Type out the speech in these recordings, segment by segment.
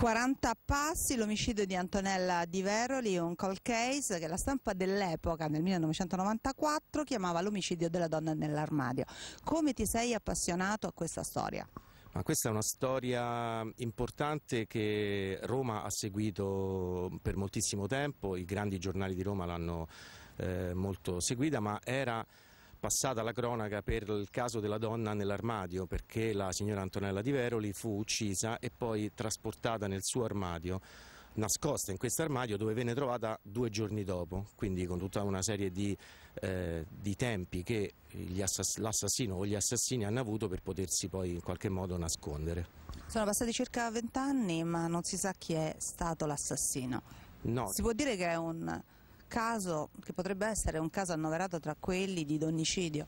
40 passi, l'omicidio di Antonella Di Veroli, un call case che la stampa dell'epoca, nel 1994, chiamava l'omicidio della donna nell'armadio. Come ti sei appassionato a questa storia? Ma questa è una storia importante che Roma ha seguito per moltissimo tempo, i grandi giornali di Roma l'hanno eh, molto seguita, ma era passata la cronaca per il caso della donna nell'armadio perché la signora Antonella Di Veroli fu uccisa e poi trasportata nel suo armadio nascosta in questo armadio dove venne trovata due giorni dopo, quindi con tutta una serie di, eh, di tempi che l'assassino o gli assassini hanno avuto per potersi poi in qualche modo nascondere. Sono passati circa vent'anni ma non si sa chi è stato l'assassino. No. Si può dire che è un caso che potrebbe essere un caso annoverato tra quelli di donnicidio.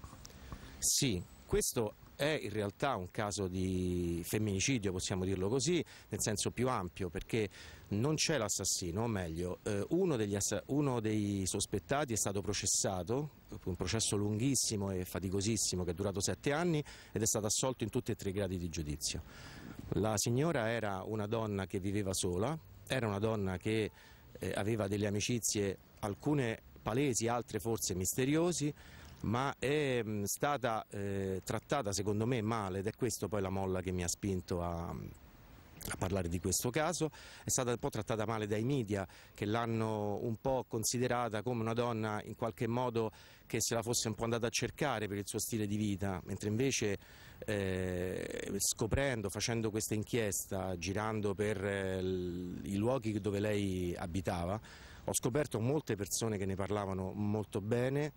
Sì, questo è in realtà un caso di femminicidio, possiamo dirlo così, nel senso più ampio, perché non c'è l'assassino, o meglio, eh, uno dei, uno, dei sospettati è stato processato, un processo lunghissimo e faticosissimo che è durato sette anni ed è stato assolto in tutti e tre i gradi di giudizio. La signora era una donna che viveva sola, era una donna che eh, aveva delle amicizie alcune palesi, altre forse misteriosi, ma è mm, stata eh, trattata secondo me male ed è questo poi la molla che mi ha spinto a, a parlare di questo caso, è stata un po' trattata male dai media che l'hanno un po' considerata come una donna in qualche modo che se la fosse un po' andata a cercare per il suo stile di vita, mentre invece eh, scoprendo, facendo questa inchiesta, girando per eh, i luoghi dove lei abitava, ho scoperto molte persone che ne parlavano molto bene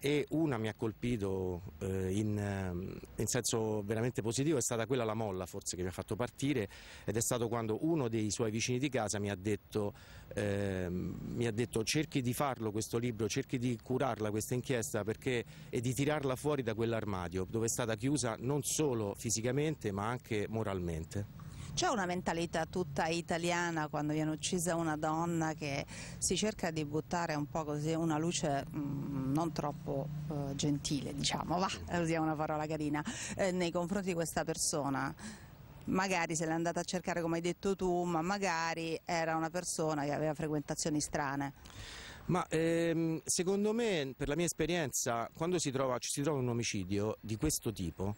e una mi ha colpito eh, in, ehm, in, senso veramente positivo, è stata quella la molla forse che mi ha fatto partire ed è stato quando uno dei suoi vicini di casa mi ha detto, eh, mi ha detto cerchi di farlo questo libro, cerchi di curarla questa inchiesta perché, e di tirarla fuori da quell'armadio dove è stata chiusa non solo fisicamente ma anche moralmente. C'è una mentalità tutta italiana quando viene uccisa una donna che si cerca di buttare un po' così una luce mh, mm, non troppo eh, gentile, diciamo, va, eh, usiamo una parola carina, eh, nei confronti di questa persona magari se l'è andata a cercare come hai detto tu, ma magari era una persona che aveva frequentazioni strane. Ma ehm, secondo me, per la mia esperienza, quando si trova, ci si trova un omicidio di questo tipo,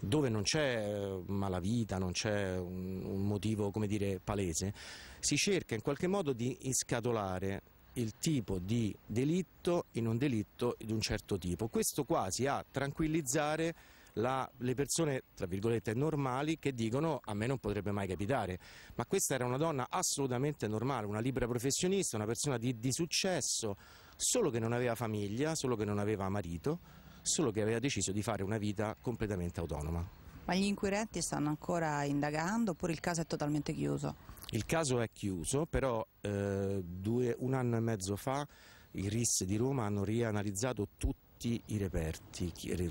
dove non c'è eh, malavita, non c'è un, un motivo dire, palese, si cerca in qualche modo di inscatolare il tipo di delitto in un delitto di un certo tipo. Questo quasi a tranquillizzare la, le persone, tra virgolette, normali che dicono a me non potrebbe mai capitare, ma questa era una donna assolutamente normale, una libera professionista, una persona di, di successo, solo che non aveva famiglia, solo che non aveva marito solo che aveva deciso di fare una vita completamente autonoma. Ma gli inquirenti stanno ancora indagando oppure il caso è totalmente chiuso? Il caso è chiuso, però eh, due, un anno e mezzo fa i RIS di Roma hanno rianalizzato tutti i reperti,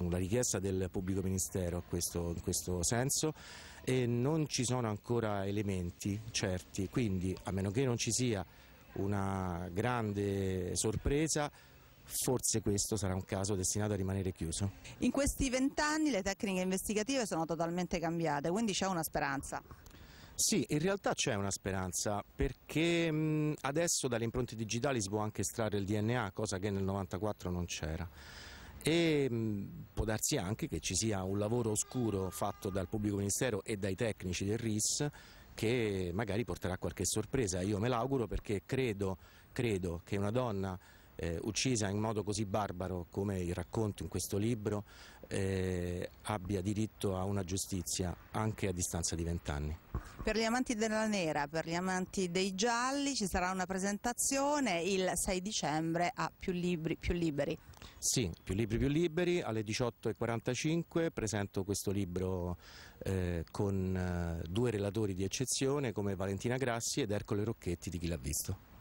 la richiesta del pubblico ministero questo, in questo senso e non ci sono ancora elementi certi, quindi a meno che non ci sia una grande sorpresa forse questo sarà un caso destinato a rimanere chiuso. In questi vent'anni le tecniche investigative sono totalmente cambiate, quindi c'è una speranza. Sì, in realtà c'è una speranza perché adesso dalle impronte digitali si può anche estrarre il DNA, cosa che nel 94 non c'era e può darsi anche che ci sia un lavoro oscuro fatto dal pubblico ministero e dai tecnici del RIS che magari porterà qualche sorpresa. Io me l'auguro perché credo, credo che una donna eh, uccisa in modo così barbaro come il racconto in questo libro eh, abbia diritto a una giustizia anche a distanza di vent'anni. Per gli amanti della nera, per gli amanti dei gialli ci sarà una presentazione il 6 dicembre a Più Libri Più Liberi. Sì, Più Libri Più Liberi alle 18.45 presento questo libro eh, con eh, due relatori di eccezione come Valentina Grassi ed Ercole Rocchetti di Chi l'ha visto.